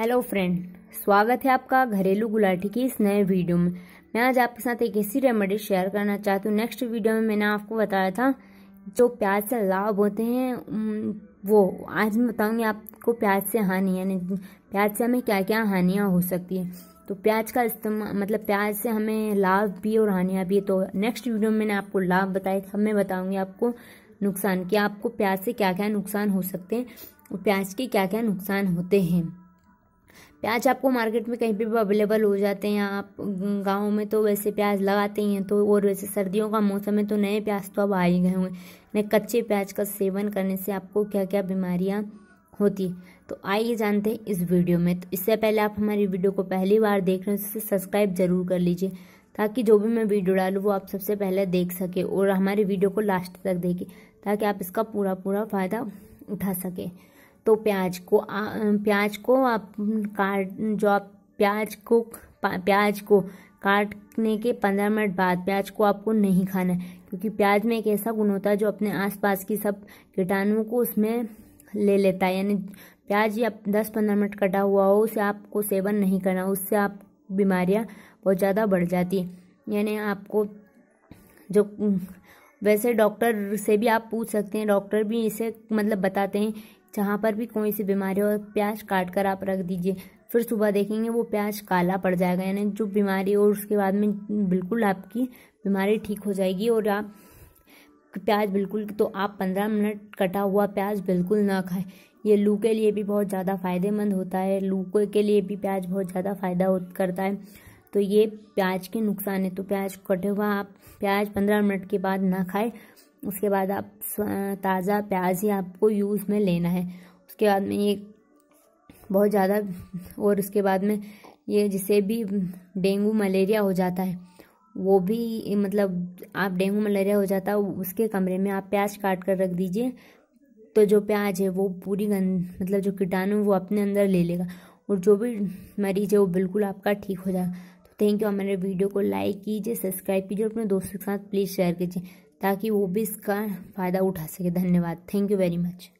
hello friend स्वागत है आपका घरेलू गुलाटी की इस नए वीडियो में मैं आज आपके साथ एक ऐसी रेमेडी शेयर करना चाहती हूँ नेक्स्ट वीडियो में मैंने आपको बताया था जो प्याज से लाभ होते हैं वो आज मैं बताऊँगी आपको प्याज से हानि यानी प्याज से हमें क्या क्या हानियाँ हो सकती है तो प्याज का इस्तेमाल मतलब प्याज से हमें लाभ भी और हानियाँ भी तो नेक्स्ट वीडियो में मैंने आपको लाभ बताया था मैं बताऊँगी आपको नुकसान कि आपको प्याज से क्या क्या नुकसान हो सकते हैं और प्याज के क्या क्या नुकसान होते हैं प्याज आपको मार्केट में कहीं पे भी अवेलेबल हो जाते हैं आप गाँव में तो वैसे प्याज लगाते ही हैं तो और वैसे सर्दियों का मौसम है तो नए प्याज तो अब आ ही गए होंगे नए कच्चे प्याज का सेवन करने से आपको क्या क्या बीमारियाँ होती तो आइए जानते हैं इस वीडियो में तो इससे पहले आप हमारी वीडियो को पहली बार देख रहे हो उससे सब्सक्राइब जरूर कर लीजिए ताकि जो भी मैं वीडियो डालूँ वो आप सबसे पहले देख सके और हमारे वीडियो को लास्ट तक देखें ताकि आप इसका पूरा पूरा फ़ायदा उठा सकें तो प्याज को आ, प्याज को आप काट जो आप प्याज को प्याज को काटने के पंद्रह मिनट बाद प्याज को आपको नहीं खाना है क्योंकि प्याज में एक ऐसा गुण होता है जो अपने आसपास की सब कीटाणुओं को उसमें ले लेता है यानी प्याज या दस पंद्रह मिनट कटा हुआ हो उसे आपको सेवन नहीं करना उससे आप बीमारियां बहुत ज़्यादा बढ़ जाती हैं यानी आपको जो वैसे डॉक्टर से भी आप पूछ सकते हैं डॉक्टर भी इसे मतलब बताते हैं जहाँ पर भी कोई सी बीमारी हो प्याज काट कर आप रख दीजिए फिर सुबह देखेंगे वो प्याज काला पड़ जाएगा यानी जो बीमारी और उसके बाद में बिल्कुल आपकी बीमारी ठीक हो जाएगी और आप प्याज बिल्कुल तो आप पंद्रह मिनट कटा हुआ प्याज बिल्कुल ना खाएं ये लू के लिए भी बहुत ज़्यादा फ़ायदेमंद होता है लू के लिए भी प्याज बहुत ज़्यादा फ़ायदा करता है तो ये प्याज के नुकसान है तो प्याज कटे हुआ आप प्याज पंद्रह मिनट के बाद ना खाएं उसके बाद आप ताज़ा प्याज ही आपको यूज़ में लेना है उसके बाद में ये बहुत ज़्यादा और उसके बाद में ये जिसे भी डेंगू मलेरिया हो जाता है वो भी मतलब आप डेंगू मलेरिया हो जाता है उसके कमरे में आप प्याज काट कर रख दीजिए तो जो प्याज है वो पूरी गंद मतलब जो कीटाणु वो अपने अंदर ले लेगा और जो भी मरीज है वो बिल्कुल आपका ठीक हो जाएगा तो थैंक यू हमारे वीडियो को लाइक कीजिए सब्सक्राइब कीजिए और अपने दोस्तों के साथ प्लीज़ शेयर कीजिए ताकि वो भी इसका फ़ायदा उठा सके धन्यवाद थैंक यू वेरी मच